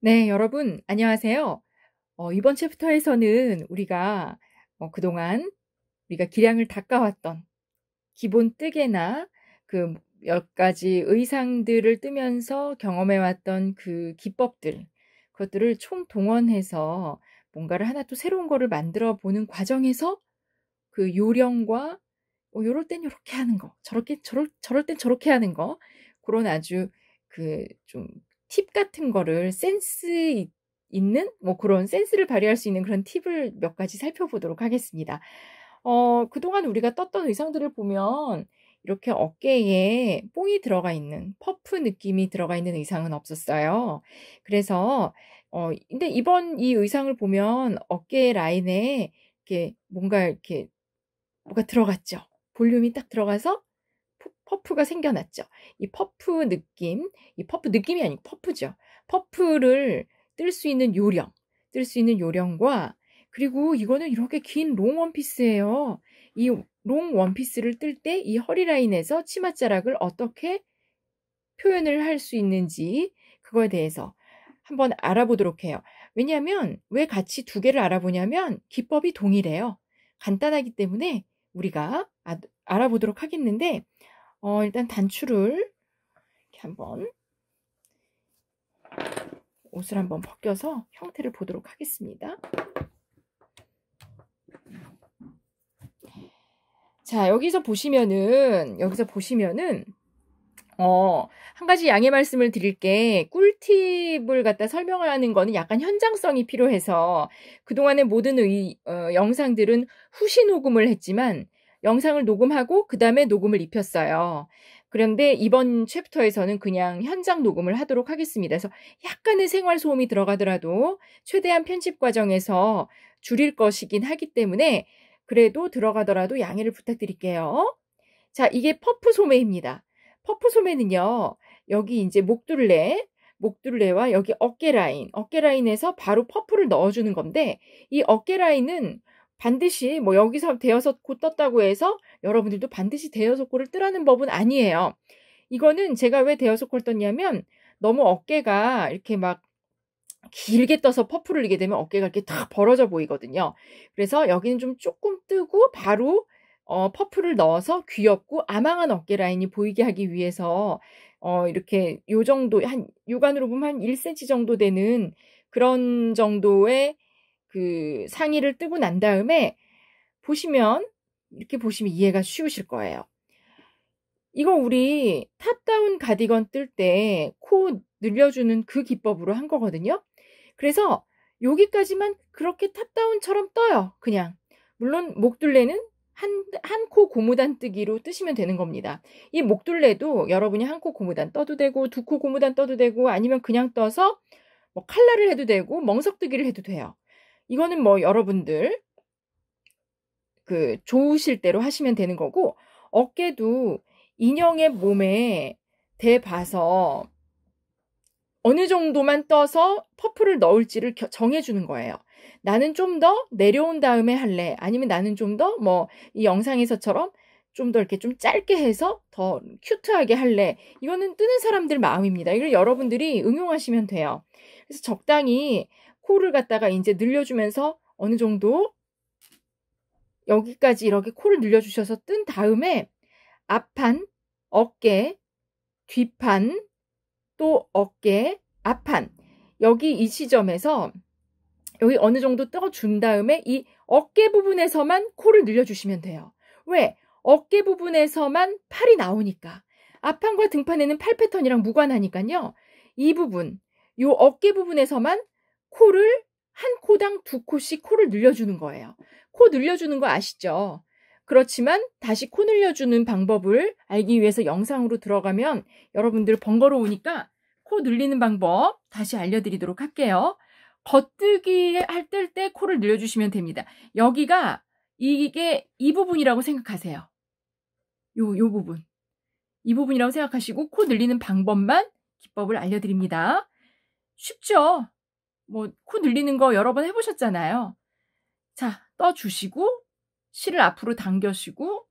네, 여러분, 안녕하세요. 어, 이번 챕터에서는 우리가 어, 그동안 우리가 기량을 닦아왔던 기본 뜨개나 그 몇 가지 의상들을 뜨면서 경험해왔던 그 기법들, 그것들을 총동원해서 뭔가를 하나 또 새로운 거를 만들어 보는 과정에서 그 요령과 어, 요럴 땐 요렇게 하는 거, 저렇게, 저럴, 저럴 땐 저렇게 하는 거, 그런 아주 그좀 팁 같은 거를 센스 있는 뭐 그런 센스를 발휘할 수 있는 그런 팁을 몇 가지 살펴보도록 하겠습니다. 어, 그동안 우리가 떴던 의상들을 보면 이렇게 어깨에 뽕이 들어가 있는 퍼프 느낌이 들어가 있는 의상은 없었어요. 그래서 어, 근데 이번 이 의상을 보면 어깨 라인에 이렇게 뭔가 이렇게 뭐가 들어갔죠. 볼륨이 딱 들어가서 퍼프가 생겨났죠. 이 퍼프 느낌, 이 퍼프 느낌이 아니고 퍼프죠. 퍼프를 뜰 수 있는 요령, 뜰 수 있는 요령과 그리고 이거는 이렇게 긴 롱 원피스예요. 이 롱 원피스를 뜰 때 이 허리 라인에서 치맛자락을 어떻게 표현을 할 수 있는지 그거에 대해서 한번 알아보도록 해요. 왜냐하면 왜 같이 두 개를 알아보냐면 기법이 동일해요. 간단하기 때문에 우리가 아, 알아보도록 하겠는데 어, 일단 단추를 이렇게 한번 옷을 한번 벗겨서 형태를 보도록 하겠습니다. 자, 여기서 보시면은, 여기서 보시면은, 어, 한 가지 양해 말씀을 드릴게 꿀팁을 갖다 설명하는 을 거는 약간 현장성이 필요해서 그동안의 모든 의, 어, 영상들은 후시 녹음을 했지만 영상을 녹음하고 그 다음에 녹음을 입혔어요. 그런데 이번 챕터에서는 그냥 현장 녹음을 하도록 하겠습니다. 그래서 약간의 생활 소음이 들어가더라도 최대한 편집 과정에서 줄일 것이긴 하기 때문에 그래도 들어가더라도 양해를 부탁드릴게요. 자, 이게 퍼프 소매입니다. 퍼프 소매는요. 여기 이제 목둘레, 목둘레와 여기 어깨 라인, 어깨 라인에서 바로 퍼프를 넣어주는 건데 이 어깨 라인은 반드시 뭐 여기서 대여섯 고 떴다고 해서 여러분들도 반드시 대여섯 고를 뜨라는 법은 아니에요. 이거는 제가 왜 대여섯 고를 떴냐면 너무 어깨가 이렇게 막 길게 떠서 퍼프를 이게 되면 어깨가 이렇게 다 벌어져 보이거든요. 그래서 여기는 좀 조금 뜨고 바로 어, 퍼프를 넣어서 귀엽고 아망한 어깨 라인이 보이게 하기 위해서 어, 이렇게 요 정도 한 육안으로 보면 한 1cm 정도 되는 그런 정도의 그 상의를 뜨고 난 다음에 보시면 이렇게 보시면 이해가 쉬우실 거예요. 이거 우리 탑다운 가디건 뜰 때 코 늘려주는 그 기법으로 한 거거든요. 그래서 여기까지만 그렇게 탑다운처럼 떠요. 그냥. 물론 목둘레는 한, 한 코 고무단 뜨기로 뜨시면 되는 겁니다. 이 목둘레도 여러분이 한 코 고무단 떠도 되고, 두 코 고무단 떠도 되고, 아니면 그냥 떠서 뭐 칼날을 해도 되고, 멍석뜨기를 해도 돼요. 이거는 뭐 여러분들 그 좋으실 대로 하시면 되는 거고 어깨도 인형의 몸에 대봐서 어느 정도만 떠서 퍼프를 넣을지를 정해주는 거예요. 나는 좀 더 내려온 다음에 할래. 아니면 나는 좀 더 뭐 이 영상에서처럼 좀 더 이렇게 좀 짧게 해서 더 큐트하게 할래. 이거는 뜨는 사람들 마음입니다. 이걸 여러분들이 응용하시면 돼요. 그래서 적당히 코를 갖다가 이제 늘려주면서 어느 정도 여기까지 이렇게 코를 늘려주셔서 뜬 다음에 앞판, 어깨, 뒷판, 또 어깨, 앞판 여기 이시점에서 여기 어느 정도 떠준 다음에 이 어깨 부분에서만 코를 늘려주시면 돼요. 왜? 어깨 부분에서만 팔이 나오니까 앞판과 등판에는 팔 패턴이랑 무관하니까요. 이 부분, 이 어깨 부분에서만 코를 한 코당 두 코씩 코를 늘려주는 거예요. 코 늘려주는 거 아시죠? 그렇지만 다시 코 늘려주는 방법을 알기 위해서 영상으로 들어가면 여러분들 번거로우니까 코 늘리는 방법 다시 알려드리도록 할게요. 겉뜨기 할때 때 코를 늘려주시면 됩니다. 여기가 이게 이 부분이라고 생각하세요. 요, 요 부분. 이 부분이라고 생각하시고 코 늘리는 방법만 기법을 알려드립니다. 쉽죠? 뭐코 늘리는 거 여러 번 해보셨잖아요. 자, 떠주시고 실을 앞으로 당겨시고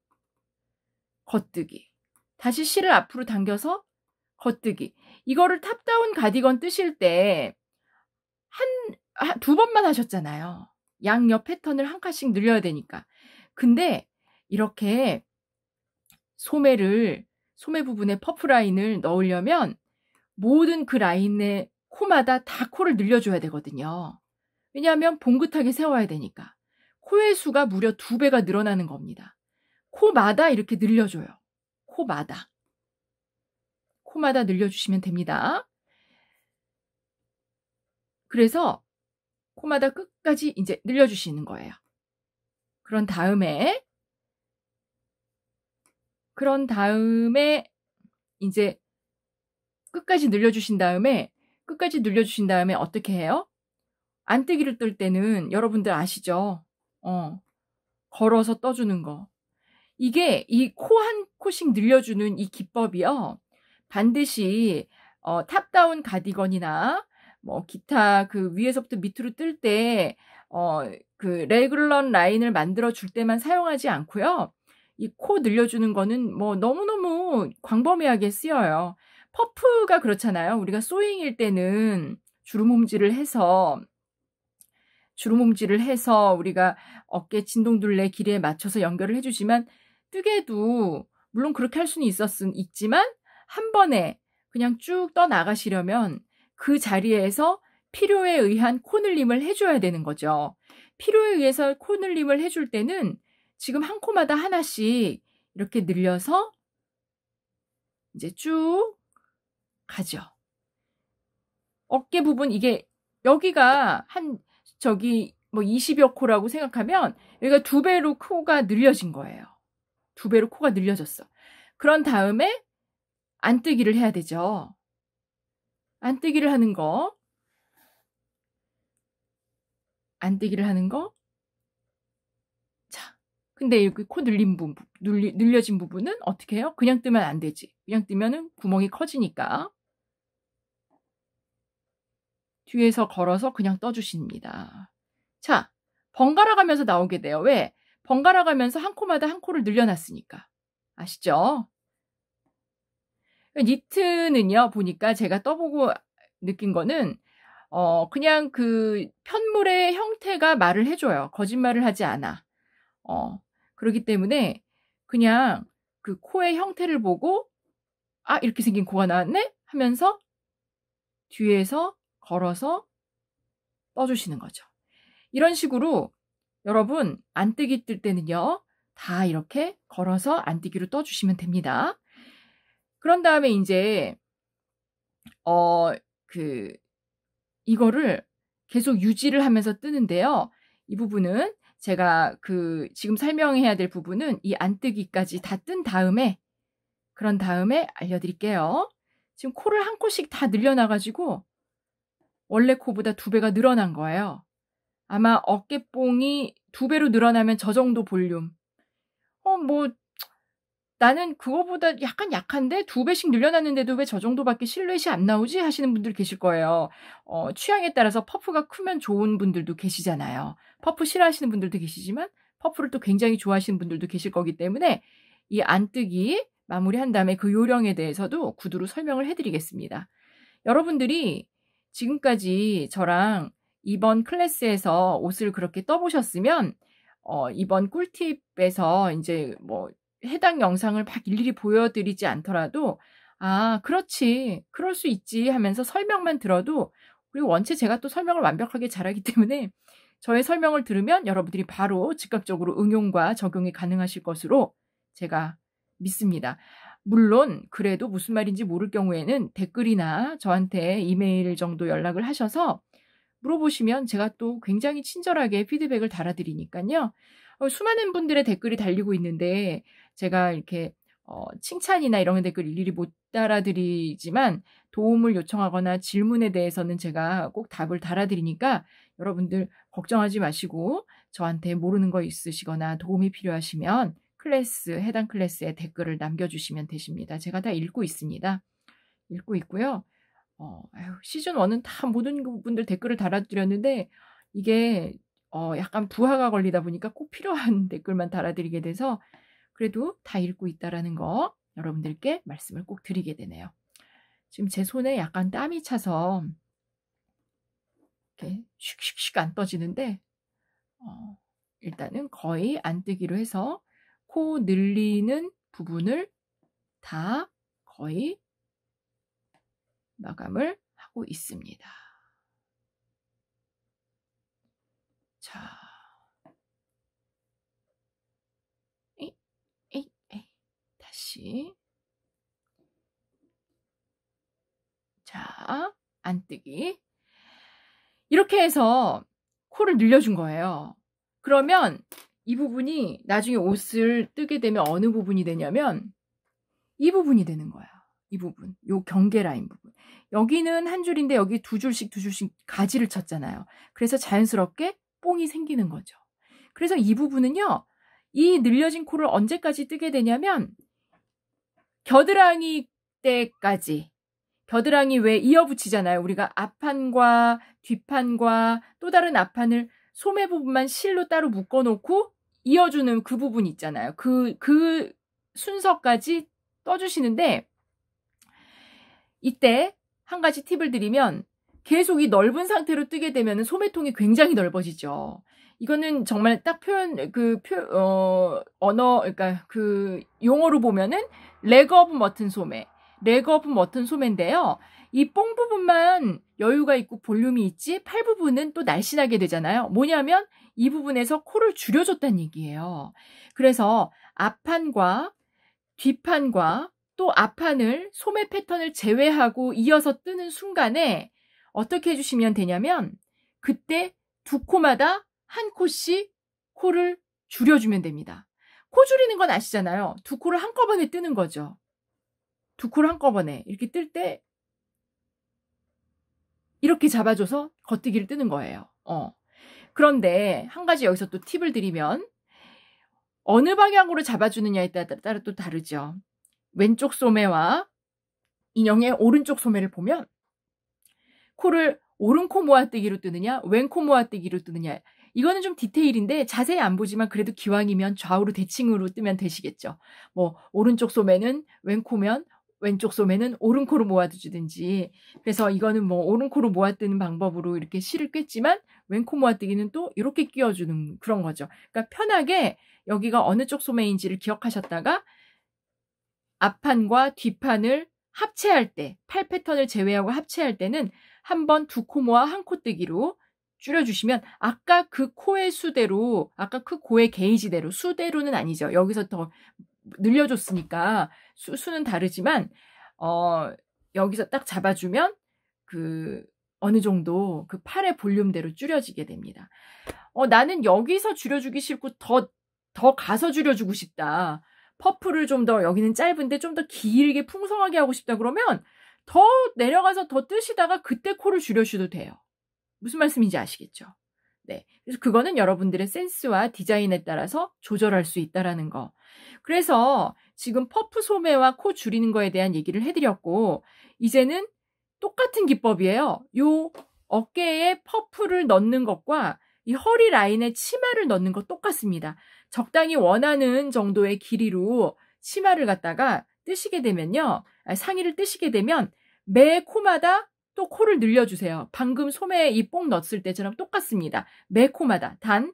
겉뜨기. 다시 실을 앞으로 당겨서 겉뜨기. 이거를 탑다운 가디건 뜨실 때 한, 두 번만 하셨잖아요. 양옆 패턴을 한 칸씩 늘려야 되니까. 근데 이렇게 소매를, 소매 부분에 퍼프 라인을 넣으려면 모든 그 라인의 코마다 다 코를 늘려줘야 되거든요. 왜냐하면 봉긋하게 세워야 되니까. 코의 수가 무려 두 배가 늘어나는 겁니다. 코마다 이렇게 늘려줘요. 코마다. 코마다 늘려주시면 됩니다. 그래서 코마다 끝까지 이제 늘려주시는 거예요. 그런 다음에, 그런 다음에 이제 끝까지 늘려주신 다음에 끝까지 눌려주신 다음에 어떻게 해요? 안뜨기를 뜰 때는 여러분들 아시죠? 어, 걸어서 떠주는 거. 이게 이 코 한 코씩 늘려주는 이 기법이요. 반드시 어, 탑다운 가디건이나 뭐 기타 그 위에서부터 밑으로 뜰때 어, 그 레귤런 라인을 만들어 줄 때만 사용하지 않고요. 이 코 늘려주는 거는 뭐 너무너무 광범위하게 쓰여요. 퍼프가 그렇잖아요. 우리가 소잉일 때는 주름몸질을 해서 주름몸질을 해서 우리가 어깨 진동둘레 길이에 맞춰서 연결을 해주지만 뜨개도 물론 그렇게 할 수는 있었은 있지만 한 번에 그냥 쭉 떠나가시려면 그 자리에서 필요에 의한 코늘림을 해줘야 되는 거죠. 필요에 의해서 코늘림을 해줄 때는 지금 한 코마다 하나씩 이렇게 늘려서 이제 쭉 가죠. 어깨 부분 이게 여기가 한 저기 뭐 20여 코라고 생각하면 여기가 두 배로 코가 늘려진 거예요. 두 배로 코가 늘려졌어. 그런 다음에 안뜨기를 해야 되죠. 안뜨기를 하는 거. 안뜨기를 하는 거. 자, 근데 여기 코 늘린 부분, 늘려진 부분은 어떻게 해요? 그냥 뜨면 안 되지. 그냥 뜨면은 구멍이 커지니까. 뒤에서 걸어서 그냥 떠주십니다. 자, 번갈아 가면서 나오게 돼요. 왜? 번갈아 가면서 한 코마다 한 코를 늘려놨으니까. 아시죠? 니트는요, 보니까 제가 떠보고 느낀 거는, 어, 그냥 그 편물의 형태가 말을 해줘요. 거짓말을 하지 않아. 어, 그렇기 때문에 그냥 그 코의 형태를 보고, 아, 이렇게 생긴 코가 나왔네? 하면서 뒤에서 걸어서 떠주시는 거죠. 이런 식으로 여러분 안뜨기 뜰 때는요. 다 이렇게 걸어서 안뜨기로 떠주시면 됩니다. 그런 다음에 이제 어 그 이거를 계속 유지를 하면서 뜨는데요. 이 부분은 제가 그 지금 설명해야 될 부분은 이 안뜨기까지 다 뜬 다음에 그런 다음에 알려드릴게요. 지금 코를 한 코씩 다 늘려놔가지고 원래 코보다 두 배가 늘어난 거예요. 아마 어깨뽕이 두 배로 늘어나면 저 정도 볼륨. 어, 뭐, 나는 그거보다 약간 약한데 두 배씩 늘려놨는데도 왜 저 정도밖에 실루엣이 안 나오지? 하시는 분들 계실 거예요. 어, 취향에 따라서 퍼프가 크면 좋은 분들도 계시잖아요. 퍼프 싫어하시는 분들도 계시지만 퍼프를 또 굉장히 좋아하시는 분들도 계실 거기 때문에 이 안뜨기 마무리한 다음에 그 요령에 대해서도 구두로 설명을 해드리겠습니다. 여러분들이 지금까지 저랑 이번 클래스에서 옷을 그렇게 떠보셨으면 어, 이번 꿀팁에서 이제 뭐 해당 영상을 막 일일이 보여드리지 않더라도 아 그렇지 그럴 수 있지 하면서 설명만 들어도 그리고 원체 제가 또 설명을 완벽하게 잘하기 때문에 저의 설명을 들으면 여러분들이 바로 즉각적으로 응용과 적용이 가능하실 것으로 제가 믿습니다. 물론 그래도 무슨 말인지 모를 경우에는 댓글이나 저한테 이메일 정도 연락을 하셔서 물어보시면 제가 또 굉장히 친절하게 피드백을 달아드리니까요. 어, 수많은 분들의 댓글이 달리고 있는데 제가 이렇게 어, 칭찬이나 이런 댓글 일일이 못 달아드리지만 도움을 요청하거나 질문에 대해서는 제가 꼭 답을 달아드리니까 여러분들 걱정하지 마시고 저한테 모르는 거 있으시거나 도움이 필요하시면 클래스, 해당 클래스에 댓글을 남겨주시면 되십니다. 제가 다 읽고 있습니다. 읽고 있고요. 어, 아유, 시즌 1은 다 모든 그 분들 댓글을 달아드렸는데 이게 어, 약간 부하가 걸리다 보니까 꼭 필요한 댓글만 달아드리게 돼서 그래도 다 읽고 있다라는 거 여러분들께 말씀을 꼭 드리게 되네요. 지금 제 손에 약간 땀이 차서 이렇게 슉슉슉 안 떠지는데 어, 일단은 거의 안 뜨기로 해서 코 늘리는 부분을 다 거의 마감을 하고 있습니다. 자. 에이, 에이, 에이. 다시. 자, 안뜨기. 이렇게 해서 코를 늘려준 거예요. 그러면 이 부분이 나중에 옷을 뜨게 되면 어느 부분이 되냐면 이 부분이 되는 거야. 이 부분, 요 경계 라인 부분. 여기는 한 줄인데 여기 두 줄씩 두 줄씩 가지를 쳤잖아요. 그래서 자연스럽게 뽕이 생기는 거죠. 그래서 이 부분은요, 이 늘려진 코를 언제까지 뜨게 되냐면 겨드랑이 때까지. 겨드랑이 왜 이어붙이잖아요. 우리가 앞판과 뒷판과 또 다른 앞판을 소매 부분만 실로 따로 묶어놓고 이어주는 그 부분 있잖아요. 그, 그 순서까지 떠주시는데, 이때 한 가지 팁을 드리면, 계속 이 넓은 상태로 뜨게 되면 소매통이 굉장히 넓어지죠. 이거는 정말 딱 표현, 그, 표, 어, 언어, 그러니까 그 용어로 보면은, 레거브 머튼 소매. 레거브 머튼 소매인데요. 이 뽕 부분만 여유가 있고 볼륨이 있지 팔 부분은 또 날씬하게 되잖아요. 뭐냐면 이 부분에서 코를 줄여줬다는 얘기예요. 그래서 앞판과 뒷판과 또 앞판을 소매 패턴을 제외하고 이어서 뜨는 순간에 어떻게 해주시면 되냐면 그때 두 코마다 한 코씩 코를 줄여주면 됩니다. 코 줄이는 건 아시잖아요. 두 코를 한꺼번에 뜨는 거죠. 두 코를 한꺼번에 이렇게 뜰 때 이렇게 잡아줘서 겉뜨기를 뜨는 거예요. 어. 그런데 한 가지 여기서 또 팁을 드리면 어느 방향으로 잡아주느냐에 따라 또 다르죠. 왼쪽 소매와 인형의 오른쪽 소매를 보면 코를 오른코 모아뜨기로 뜨느냐, 왼코 모아뜨기로 뜨느냐. 이거는 좀 디테일인데 자세히 안 보지만 그래도 기왕이면 좌우로 대칭으로 뜨면 되시겠죠. 뭐 오른쪽 소매는 왼코면 왼쪽 소매는 오른코로 모아두지든지 그래서 이거는 뭐 오른코로 모아뜨는 방법으로 이렇게 실을 꿰지만 왼 코 모아뜨기는 또 이렇게 끼워주는 그런 거죠. 그러니까 편하게 여기가 어느 쪽 소매인지를 기억하셨다가 앞판과 뒷판을 합체할 때, 팔 패턴을 제외하고 합체할 때는 한번두 코 모아 한 코 뜨기로 줄여주시면 아까 그 코의 수대로, 아까 그 코의 게이지대로, 수대로는 아니죠. 여기서 더 늘려줬으니까 수, 수는 다르지만 어 여기서 딱 잡아주면 그 어느 정도 그 팔의 볼륨대로 줄여지게 됩니다. 어, 나는 여기서 줄여주기 싫고 더, 더 가서 줄여주고 싶다. 퍼프를 좀 더, 여기는 짧은데 좀 더 길게 풍성하게 하고 싶다. 그러면 더 내려가서 더 뜨시다가 그때 코를 줄여주셔도 돼요. 무슨 말씀인지 아시겠죠? 네. 그래서 그거는 여러분들의 센스와 디자인에 따라서 조절할 수 있다라는 거. 그래서 지금 퍼프 소매와 코 줄이는 거에 대한 얘기를 해드렸고, 이제는 똑같은 기법이에요. 요 어깨에 퍼프를 넣는 것과 이 허리 라인에 치마를 넣는 것 똑같습니다. 적당히 원하는 정도의 길이로 치마를 갖다가 뜨시게 되면요. 아, 상의를 뜨시게 되면 매 코마다 또 코를 늘려주세요. 방금 소매에 이 뽕 넣었을 때처럼 똑같습니다. 매 코마다 단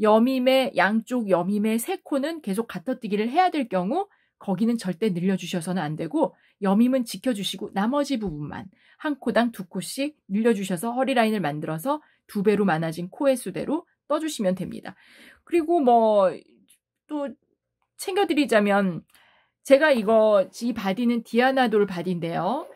여밈의 양쪽 여밈의 세 코는 계속 갖터뜨기를 해야 될 경우 거기는 절대 늘려주셔서는 안 되고 여밈은 지켜주시고 나머지 부분만 한 코당 두 코씩 늘려주셔서 허리 라인을 만들어서 두 배로 많아진 코의 수대로 떠주시면 됩니다. 그리고 뭐 또 챙겨드리자면 제가 이거 이 바디는 디아나돌 바디인데요.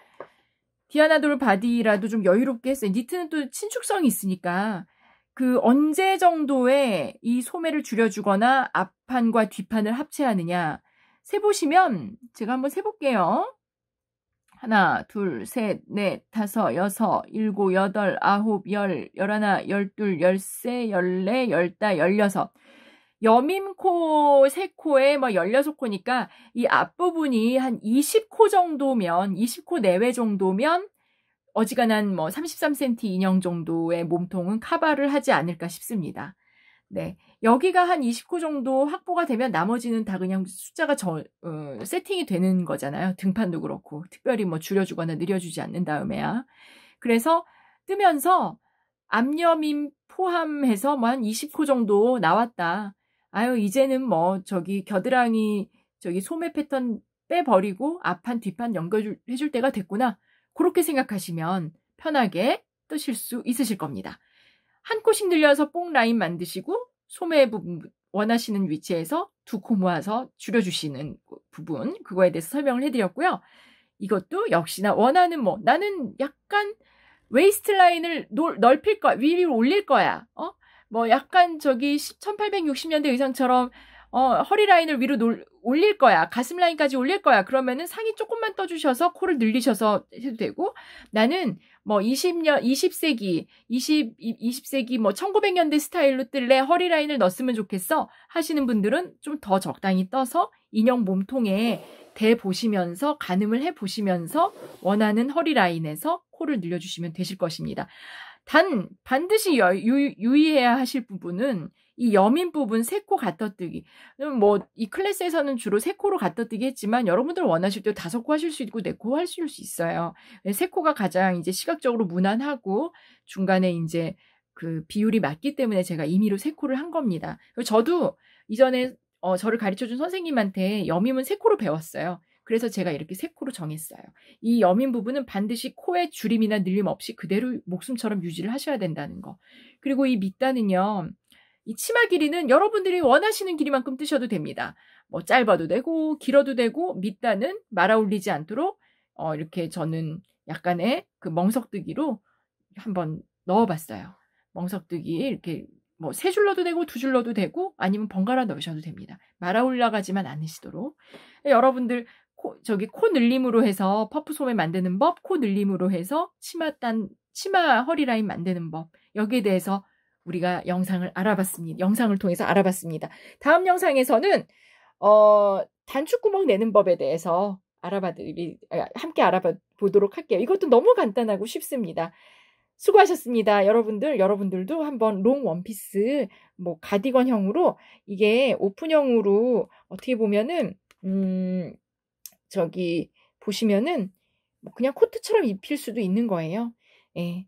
디아나 돌 바디라도 좀 여유롭게 했어요. 니트는 또 친축성이 있으니까 그 언제 정도에 이 소매를 줄여주거나 앞판과 뒷판을 합체하느냐 세보시면 제가 한번 세볼게요. 하나, 둘, 셋, 넷, 다섯, 여섯, 일곱, 여덟, 아홉, 열, 열하나, 열둘, 열세, 열네, 열다, 열여섯. 여민코세코에뭐 16코니까 이 앞부분이 한 20코 정도면 20코 내외 정도면 어지간한 뭐 33cm 인형 정도의 몸통은 카바를 하지 않을까 싶습니다. 네. 여기가 한 20코 정도 확보가 되면 나머지는 다 그냥 숫자가 저, 어, 세팅이 되는 거잖아요. 등판도 그렇고. 특별히 뭐 줄여주거나 늘려주지 않는 다음에야. 그래서 뜨면서 암염인 포함해서 뭐 한 20코 정도 나왔다. 아유 이제는 뭐 저기 겨드랑이 저기 소매 패턴 빼버리고 앞판 뒷판 연결해줄 때가 됐구나 그렇게 생각하시면 편하게 뜨실 수 있으실 겁니다. 한 코씩 늘려서 뽕 라인 만드시고 소매 부분 원하시는 위치에서 두 코 모아서 줄여주시는 부분 그거에 대해서 설명을 해드렸고요. 이것도 역시나 원하는 뭐 나는 약간 웨이스트 라인을 넓힐 거야 위로 올릴 거야 어뭐 약간 저기 1860년대 의상처럼 어, 허리 라인을 위로 놀, 올릴 거야. 가슴 라인까지 올릴 거야. 그러면은 상이 조금만 떠주셔서 코를 늘리셔서 해도 되고 나는 뭐 20년, 20세기, 20, 20세기 뭐 1900년대 스타일로 뜰래 허리 라인을 넣었으면 좋겠어 하시는 분들은 좀 더 적당히 떠서 인형 몸통에 대 보시면서 가늠을 해 보시면서 원하는 허리 라인에서 코를 늘려주시면 되실 것입니다. 단 반드시 여, 유, 유의해야 하실 부분은 이 여민 부분 세코 갖다뜨기. 음, 뭐이 클래스에서는 주로 세코로 갖다뜨기 했지만 여러분들 원하실 때 다섯 코 하실 수 있고 네 코 하실 수 있어요. 예, 세코가 가장 이제 시각적으로 무난하고 중간에 이제 그 비율이 맞기 때문에 제가 임의로 세코를 한 겁니다. 저도 이전에 어, 저를 가르쳐준 선생님한테 여밈은 세코로 배웠어요. 그래서 제가 이렇게 세 코로 정했어요. 이 여민 부분은 반드시 코의 줄임이나 늘림 없이 그대로 목숨처럼 유지를 하셔야 된다는 거. 그리고 이 밑단은요. 이 치마 길이는 여러분들이 원하시는 길이만큼 뜨셔도 됩니다. 뭐 짧아도 되고 길어도 되고 밑단은 말아 올리지 않도록 어 이렇게 저는 약간의 그 멍석뜨기로 한번 넣어봤어요. 멍석뜨기 이렇게 뭐 세줄러도 되고 두줄러도 되고 아니면 번갈아 넣으셔도 됩니다. 말아 올라가지만 않으시도록 여러분들 코, 저기 코 늘림으로 해서 퍼프 소매 만드는 법, 코 늘림으로 해서 치마단 치마 허리라인 만드는 법 여기에 대해서 우리가 영상을 알아봤습니다. 영상을 통해서 알아봤습니다. 다음 영상에서는 어, 단축 구멍 내는 법에 대해서 알아봐 아, 함께 알아봐 보도록 할게요. 이것도 너무 간단하고 쉽습니다. 수고하셨습니다. 여러분들, 여러분들도 한번 롱 원피스, 뭐, 가디건형으로, 이게 오픈형으로 어떻게 보면은, 음, 저기 보시면은 뭐 그냥 코트처럼 입힐 수도 있는 거예요. 예.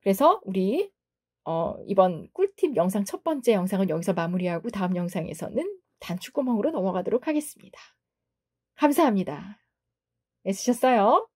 그래서 우리 어, 이번 꿀팁 영상 첫 번째 영상은 여기서 마무리하고 다음 영상에서는 단추구멍으로 넘어가도록 하겠습니다. 감사합니다. 애쓰셨어요?